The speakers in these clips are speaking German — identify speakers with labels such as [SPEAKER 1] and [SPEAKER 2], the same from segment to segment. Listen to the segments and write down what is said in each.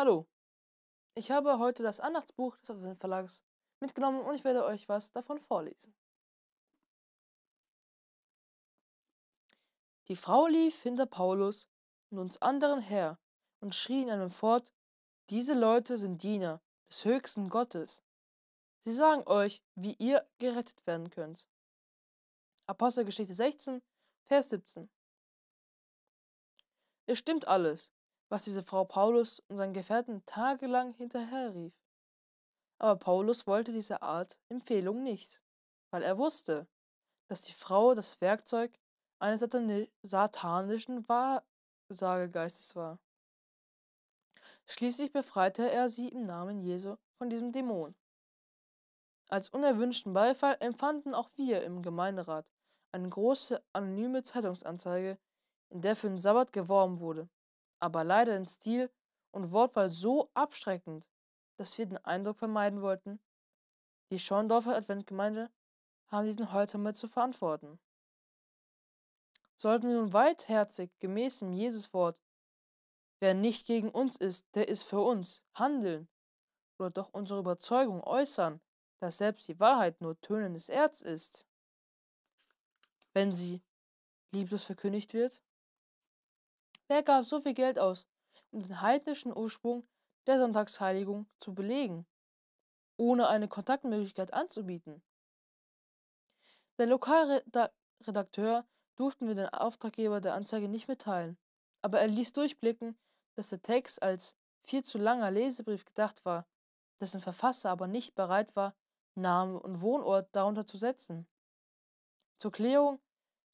[SPEAKER 1] Hallo, ich habe heute das Andachtsbuch des Verlags mitgenommen und ich werde euch was davon vorlesen. Die Frau lief hinter Paulus und uns anderen her und schrie in einem fort, diese Leute sind Diener des höchsten Gottes. Sie sagen euch, wie ihr gerettet werden könnt. Apostelgeschichte 16, Vers 17. Es stimmt alles, was diese Frau Paulus und seinen Gefährten tagelang hinterherrief. Aber Paulus wollte diese Art Empfehlung nicht, weil er wusste, dass die Frau das Werkzeug eines satanischen Wahrsagegeistes war. Schließlich befreite er sie im Namen Jesu von diesem Dämon. Als unerwünschten Beifall empfanden auch wir im Gemeinderat eine große anonyme Zeitungsanzeige, in der für den Sabbat geworben wurde aber leider in Stil und Wortwahl so abschreckend, dass wir den Eindruck vermeiden wollten, die Schorndorfer Adventgemeinde haben diesen Holzhammer zu verantworten. Sollten wir nun weitherzig gemäß dem Jesuswort, wer nicht gegen uns ist, der ist für uns, handeln oder doch unsere Überzeugung äußern, dass selbst die Wahrheit nur tönendes Erz ist, wenn sie lieblos verkündigt wird? Wer gab so viel Geld aus, um den heidnischen Ursprung der Sonntagsheiligung zu belegen, ohne eine Kontaktmöglichkeit anzubieten? Der Lokalredakteur durften wir den Auftraggeber der Anzeige nicht mitteilen, aber er ließ durchblicken, dass der Text als viel zu langer Lesebrief gedacht war, dessen Verfasser aber nicht bereit war, Name und Wohnort darunter zu setzen. Zur Klärung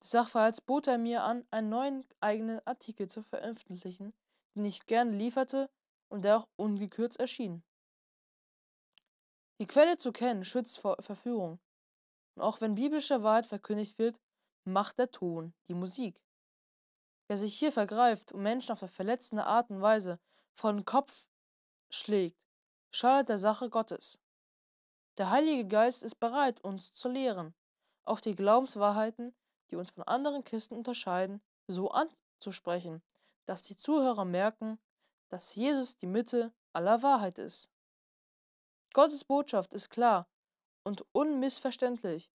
[SPEAKER 1] Sachverhalts bot er mir an, einen neuen eigenen Artikel zu veröffentlichen, den ich gern lieferte und der auch ungekürzt erschien. Die Quelle zu kennen schützt vor Verführung. Und auch wenn biblische Wahrheit verkündigt wird, macht der Ton die Musik. Wer sich hier vergreift und Menschen auf der verletzende Art und Weise von Kopf schlägt, schadet der Sache Gottes. Der Heilige Geist ist bereit, uns zu lehren, auch die Glaubenswahrheiten, die uns von anderen Kisten unterscheiden, so anzusprechen, dass die Zuhörer merken, dass Jesus die Mitte aller Wahrheit ist. Gottes Botschaft ist klar und unmissverständlich,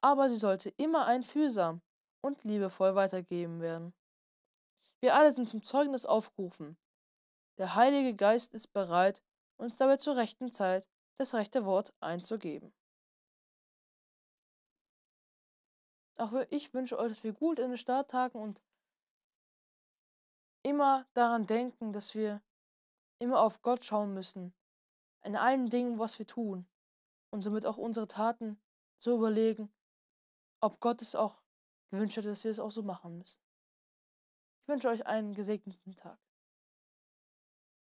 [SPEAKER 1] aber sie sollte immer einfühlsam und liebevoll weitergegeben werden. Wir alle sind zum Zeugnis aufgerufen. Der Heilige Geist ist bereit, uns dabei zur rechten Zeit das rechte Wort einzugeben. Auch ich wünsche euch, dass wir gut in den Start tagen und immer daran denken, dass wir immer auf Gott schauen müssen. In allen Dingen, was wir tun. Und somit auch unsere Taten so überlegen, ob Gott es auch gewünscht hat, dass wir es auch so machen müssen. Ich wünsche euch einen gesegneten Tag.